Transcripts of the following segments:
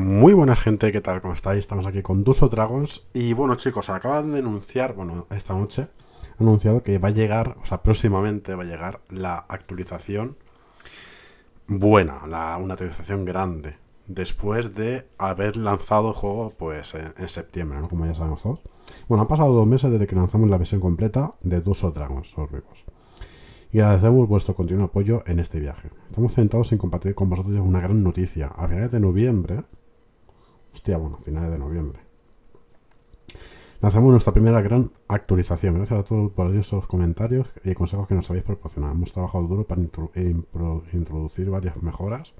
Muy buenas gente, ¿qué tal? ¿Cómo estáis? Estamos aquí con Duso Dragons y bueno chicos, acaban de anunciar, bueno, esta noche han anunciado que va a llegar, o sea, próximamente va a llegar la actualización buena, la, una actualización grande, después de haber lanzado el juego pues en, septiembre, ¿no? Como ya sabemos todos. Bueno, han pasado dos meses desde que lanzamos la versión completa de Duso Dragons, os vivos y agradecemos vuestro continuo apoyo en este viaje. Estamos sentados en compartir con vosotros una gran noticia. A finales de noviembre Hostia, bueno, finales de noviembre. Lanzamos nuestra primera gran actualización. Gracias a todos por esos comentarios y consejos que nos habéis proporcionado. Hemos trabajado duro para eh, introducir varias mejoras,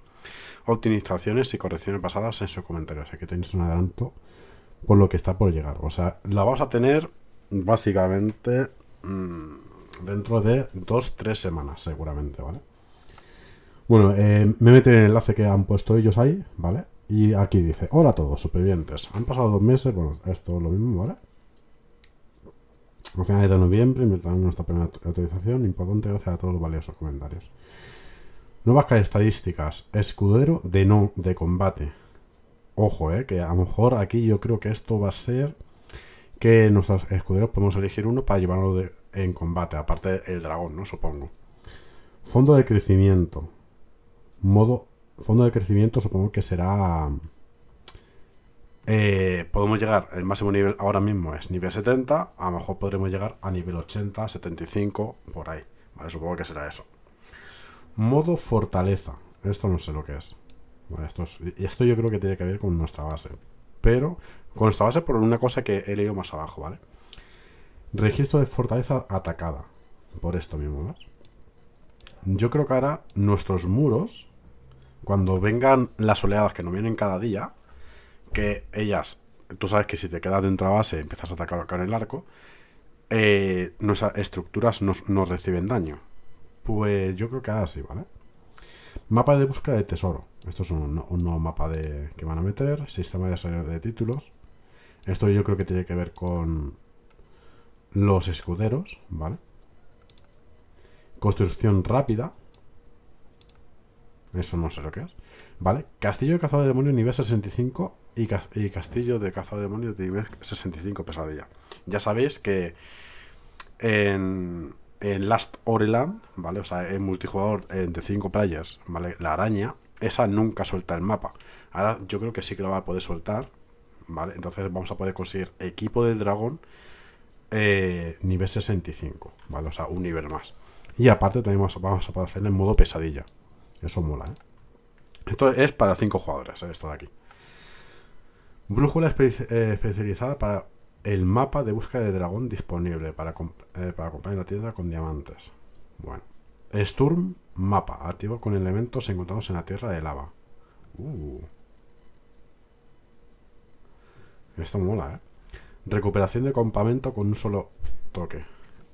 optimizaciones y correcciones basadas en sus comentarios. Aquí tenéis un adelanto por lo que está por llegar. O sea, la vamos a tener básicamente mm, dentro de dos, tres semanas seguramente, ¿vale? Bueno, eh, me meten el enlace que han puesto ellos ahí, ¿vale? Y aquí dice, hola a todos, supervivientes. Han pasado dos meses, bueno, esto es lo mismo, ¿vale? A finales de noviembre, nuestra primera autorización. Importante gracias a todos los valiosos comentarios. Nuevas estadísticas. Escudero de no, de combate. Ojo, eh, que a lo mejor aquí yo creo que esto va a ser que nuestros escuderos podemos elegir uno para llevarlo en combate, aparte el dragón, ¿no? Supongo. Fondo de crecimiento. Modo Fondo de crecimiento supongo que será... Eh, podemos llegar, el máximo nivel ahora mismo es nivel 70, a lo mejor podremos llegar a nivel 80, 75, por ahí. Vale, supongo que será eso. Modo fortaleza. Esto no sé lo que es. Vale, esto, es, esto yo creo que tiene que ver con nuestra base. Pero con nuestra base por una cosa que he leído más abajo, ¿vale? Registro de fortaleza atacada. Por esto mismo, ¿vale? Yo creo que ahora nuestros muros cuando vengan las oleadas que no vienen cada día, que ellas, tú sabes que si te quedas dentro de base empiezas a atacar con el arco, eh, nuestras estructuras no reciben daño. Pues yo creo que así, ¿vale? Mapa de búsqueda de tesoro. Esto es un, nuevo mapa de, que van a meter. Sistema de salida de títulos. Esto yo creo que tiene que ver con los escuderos, ¿vale? Construcción rápida. Eso no sé lo que es. ¿Vale? Castillo de cazador de demonios nivel 65 y, castillo de cazador de demonios nivel 65 pesadilla. Ya sabéis que en, Last Oreland, ¿vale? O sea, en multijugador en eh, de 5 playas, ¿vale? La araña, esa nunca suelta el mapa. Ahora yo creo que sí que lo va a poder soltar, ¿vale? Entonces vamos a poder conseguir equipo del dragón eh, nivel 65, ¿vale? O sea, un nivel más. Y aparte también vamos a, vamos a poder hacer en modo pesadilla, eso mola, ¿eh? Esto es para 5 jugadores, esto de aquí. Brújula eh, especializada para el mapa de búsqueda de dragón disponible para, acompañar eh, la tienda con diamantes. Bueno. Sturm mapa, activo con elementos encontrados en la tierra de lava. Uh. Esto mola, ¿eh? Recuperación de campamento con un solo toque.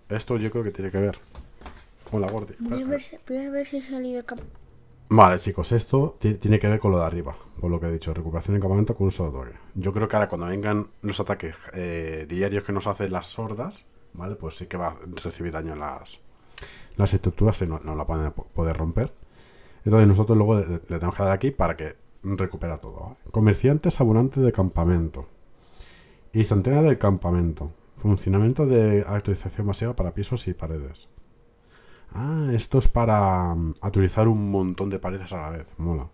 Esto yo creo que tiene que ver. con la Voy, voy a ver si he salido el Vale, chicos, esto tiene que ver con lo de arriba, Por lo que he dicho, recuperación de campamento con un solo toque. Yo creo que ahora cuando vengan los ataques eh, diarios que nos hacen las sordas, ¿vale? Pues sí que va a recibir daño las, las estructuras y no, la pueden poder romper. Entonces nosotros luego le, tenemos que dar aquí para que recupera todo. Comerciantes abundantes de campamento. Instantánea del campamento. Funcionamiento de actualización masiva para pisos y paredes. Ah, esto es para mm, actualizar un montón de paredes a la vez. Mola.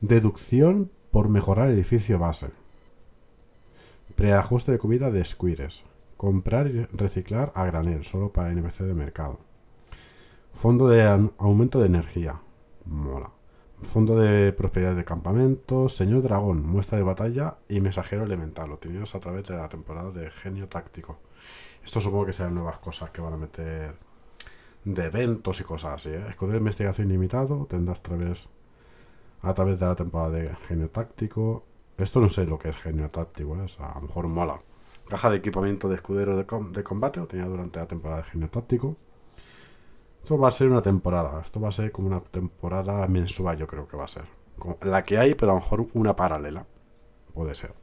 Deducción por mejorar el edificio base. Preajuste de comida de squires. Comprar y reciclar a granel, solo para NPC de mercado. Fondo de aumento de energía. Mola. Fondo de propiedad de campamento. Señor dragón, muestra de batalla y mensajero elemental, obtenidos a través de la temporada de genio táctico. Esto supongo que serán nuevas cosas que van a meter de eventos y cosas así. ¿eh? escudero de investigación limitado tendrás a través, a través de la temporada de genio táctico. Esto no sé lo que es genio táctico, es ¿eh? a lo mejor mola. Caja de equipamiento de escudero de, de combate, lo tenía durante la temporada de genio táctico. Esto va a ser una temporada, esto va a ser como una temporada mensual, yo creo que va a ser. la que hay, pero a lo mejor una paralela. Puede ser.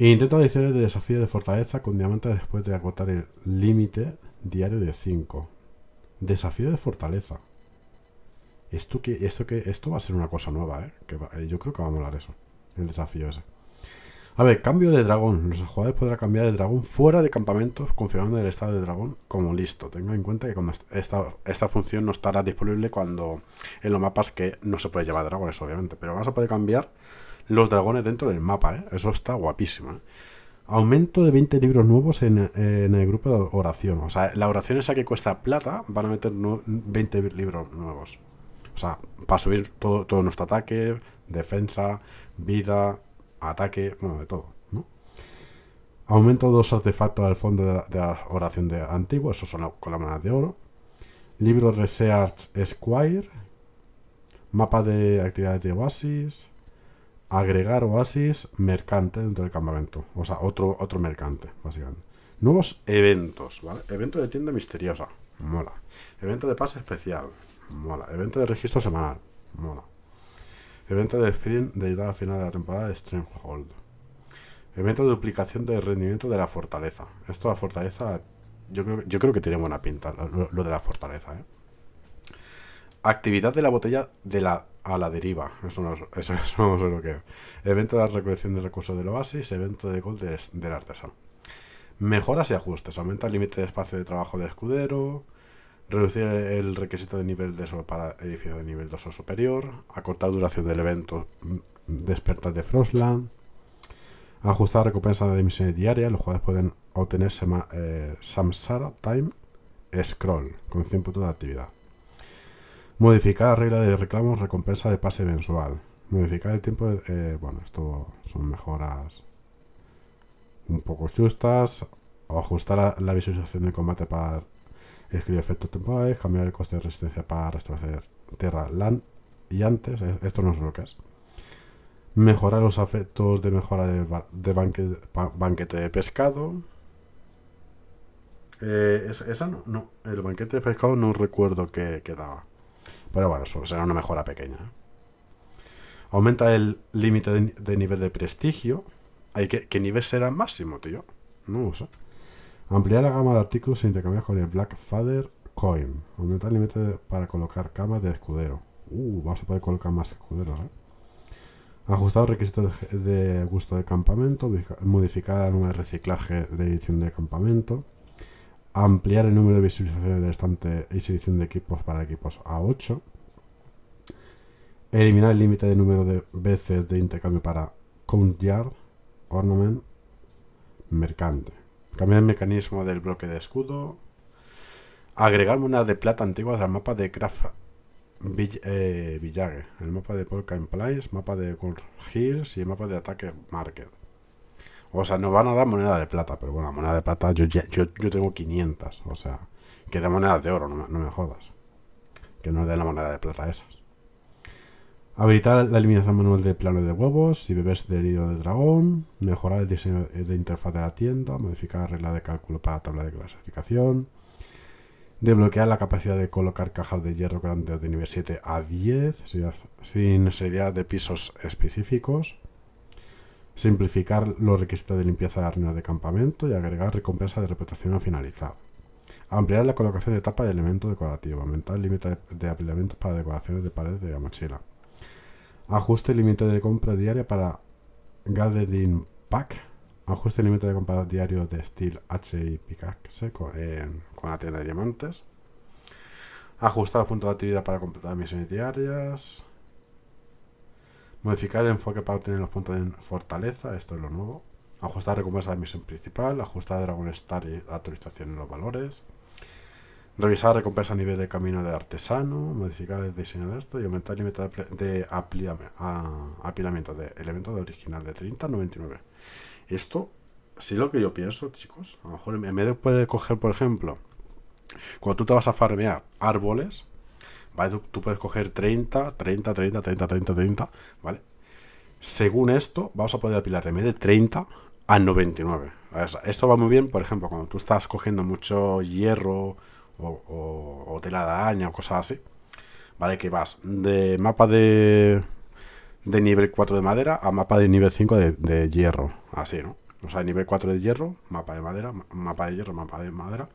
Intento intenta adiciones de desafío de fortaleza con diamantes después de agotar el límite diario de 5. Desafío de fortaleza. Esto que, esto que, esto va a ser una cosa nueva, ¿eh? ¿eh? yo creo que va a molar eso. El desafío ese. A ver, cambio de dragón. Los jugadores podrán cambiar de dragón fuera de campamentos confirmando el estado de dragón como listo. Tenga en cuenta que cuando esta, esta función no estará disponible cuando en los mapas que no se puede llevar dragones, obviamente. Pero vas a poder cambiar los dragones dentro del mapa, ¿eh? Eso está guapísimo, ¿eh? Aumento de 20 libros nuevos en, el grupo de oración. O sea, la oración esa que cuesta plata, van a meter 20 libros nuevos. O sea, para subir todo, todo nuestro ataque, defensa, vida, ataque, bueno, de todo. ¿no? Aumento dos artefactos al fondo de, la oración de antiguo, esos son columnas de oro. Libro Research Squire. Mapa de actividades de oasis agregar oasis mercante dentro del campamento. O sea, otro, otro mercante, básicamente. Nuevos eventos, ¿vale? Evento de tienda misteriosa, mola. Evento de pase especial, mola. Evento de registro semanal, mola. Evento de sprint de al final de la temporada de hold. Evento de duplicación de rendimiento de la fortaleza. Esto la fortaleza, yo creo, yo creo que tiene buena pinta, lo, lo de la fortaleza, ¿eh? Actividad de la botella de la, a la deriva. Eso no, lo que Evento de recolección de recursos de la oasis, evento de gol del, artesano. Mejoras y ajustes. Aumenta el límite de espacio de trabajo de escudero. Reducir el requisito de nivel de sol para edificios de nivel 2 o superior. Acortar duración del evento mm, Despertar de Frostland. Ajustar recompensa de emisiones diarias. Los jugadores pueden obtener eh, Samsara Time Scroll con 100 puntos de actividad. Modificar la regla de reclamos recompensa de pase mensual. Modificar el tiempo eh, bueno, esto son mejoras un poco justas. ajustar la, visualización de combate para escribir efectos temporales. Cambiar el coste de resistencia para restablecer tierra, land y antes. Esto no es lo que es. Mejorar los efectos de mejora de, banquete de pescado. Eh, esa, no, no, el banquete de pescado no recuerdo qué quedaba. Pero bueno, será una mejora pequeña. Aumenta el límite de, nivel de prestigio. Hay que, ¿Qué nivel será máximo, tío? No lo sé. Ampliar la gama de artículos e intercambiar con el Black Father Coin. Aumenta el límite para colocar camas de escudero. Uh, vamos a poder colocar más escuderos, ¿eh? Ajustar requisitos de, gusto de campamento. Modificar la número de reciclaje de edición de campamento ampliar el número de visualizaciones de estante y selección de equipos para equipos a 8, eliminar el límite de número de veces de intercambio para Count Yard, Ornament, Mercante, cambiar el mecanismo del bloque de escudo, agregar monedas de plata antiguas al mapa de Craft eh, Village, el mapa de Polka Implies, Place, mapa de Gold Hills y el mapa de Ataque Market. O sea, nos van a dar moneda de plata, pero bueno, moneda de plata yo, yo, yo tengo 500, o sea, que de monedas de oro, no me, jodas. Que no dé la moneda de plata esas. Habilitar la eliminación manual de plano de huevos, si bebés de herido de dragón, mejorar el diseño de interfaz de la tienda, modificar la regla de cálculo para tabla de clasificación, desbloquear la capacidad de colocar cajas de hierro grandes de nivel 7 a 10, sin necesidad de pisos específicos, simplificar los requisitos de limpieza de armas de campamento y agregar recompensa de reputación al finalizar. Ampliar la colocación de tapa de elementos decorativos. aumentar el límite de apilamientos para decoraciones de paredes de la mochila. Ajuste el límite de compra diaria para Gathering Pack. Ajuste el límite de compra diario de Steel H y Pickaxe con, la tienda de diamantes ajustar punto de actividad para completar misiones diarias, Modificar el enfoque para obtener los puntos de fortaleza, esto es lo nuevo. Ajustar recompensa de misión principal, ajustar Dragon Star y actualización en los valores. Revisar recompensa a nivel de camino de artesano, modificar el diseño de esto y aumentar el límite de apilamiento de elementos de original de 30 a 99. Esto, sí lo que yo pienso, chicos, a lo mejor en vez de coger, por ejemplo, cuando tú te vas a farmear árboles, Tú puedes coger 30, 30, 30, 30, 30, 30, ¿vale? Según esto, vamos a poder apilar de vez de 30 a 99. Esto va muy bien, por ejemplo, cuando tú estás cogiendo mucho hierro o, o, o tela de o cosas así. ¿Vale? Que vas de mapa de, nivel 4 de madera a mapa de nivel 5 de, de hierro. Así, ¿no? O sea, nivel 4 de hierro, mapa de madera, mapa de hierro, mapa de madera.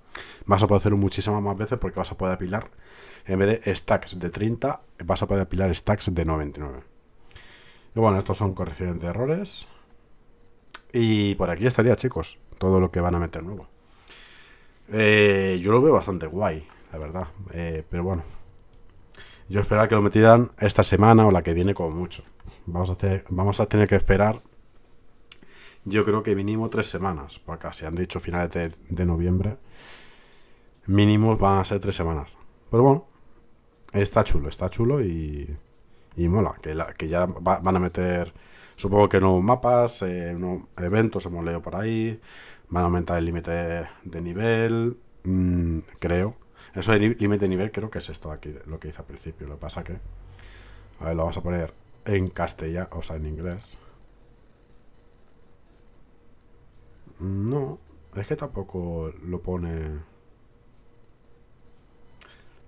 Vas a poder hacerlo muchísimas más veces porque vas a poder apilar, en vez de stacks de 30, vas a poder apilar stacks de 99. Y bueno, estos son correcciones de errores. Y por aquí estaría, chicos, todo lo que van a meter nuevo. Eh, yo lo veo bastante guay, la verdad. Eh, pero bueno, yo esperaba que lo metieran esta semana o la que viene como mucho. Vamos a, vamos a tener que esperar yo creo que mínimo tres semanas, porque se han dicho finales de, noviembre, mínimo van a ser tres semanas. Pero bueno, está chulo, está chulo y, y mola, que, que ya van a meter, supongo que nuevos mapas, eh, nuevos eventos, hemos leído por ahí, van a aumentar el límite de, nivel, mm, creo. Eso de límite de nivel creo que es esto aquí, lo que hice al principio, lo que pasa que... A ver, lo vamos a poner en castellano, o sea, en inglés. No, es que tampoco lo pone...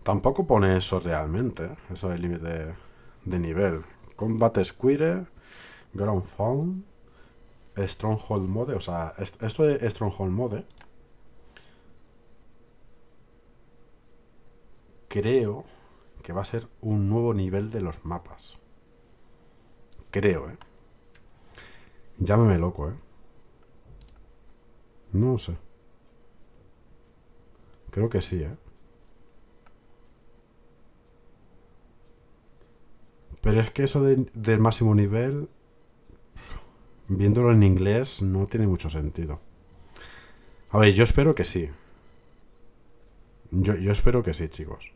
Tampoco pone eso realmente, eso es el límite de, nivel. Combat Squire, Ground Found, Stronghold Mode, o sea, esto de Stronghold Mode... Creo que va a ser un nuevo nivel de los mapas. Creo, ¿eh? Llámeme loco, ¿eh? No sé. Creo que sí, ¿eh? Pero es que eso del máximo nivel, viéndolo en inglés, no tiene mucho sentido. A ver, yo espero que sí. Yo, yo espero que sí, chicos.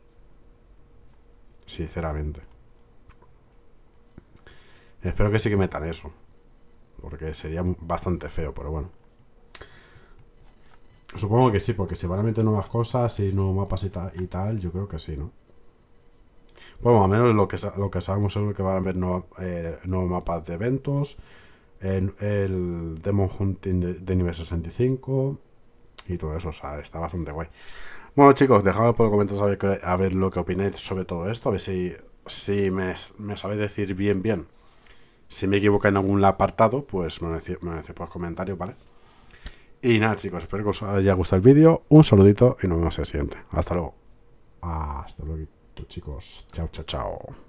Sinceramente. Espero que sí que metan eso. Porque sería bastante feo, pero bueno supongo que sí, porque si van a meter nuevas cosas y nuevos mapas y, tal, yo creo que sí, ¿no? Bueno, al menos lo que, lo que sabemos es que van a haber eh, nuevos mapas de eventos, el, Demon Hunting de, nivel 65 y todo eso, o sea, está bastante guay. Bueno chicos, dejadme por los comentarios a ver, lo que opináis sobre todo esto, a ver si, si me, sabéis decir bien bien. Si me equivoco en algún apartado, pues me decís, me por los comentarios, ¿vale? Y nada, chicos, espero que os haya gustado el vídeo. Un saludito y nos vemos en el siguiente. Hasta luego. Hasta luego, chicos. Chao, chao, chao.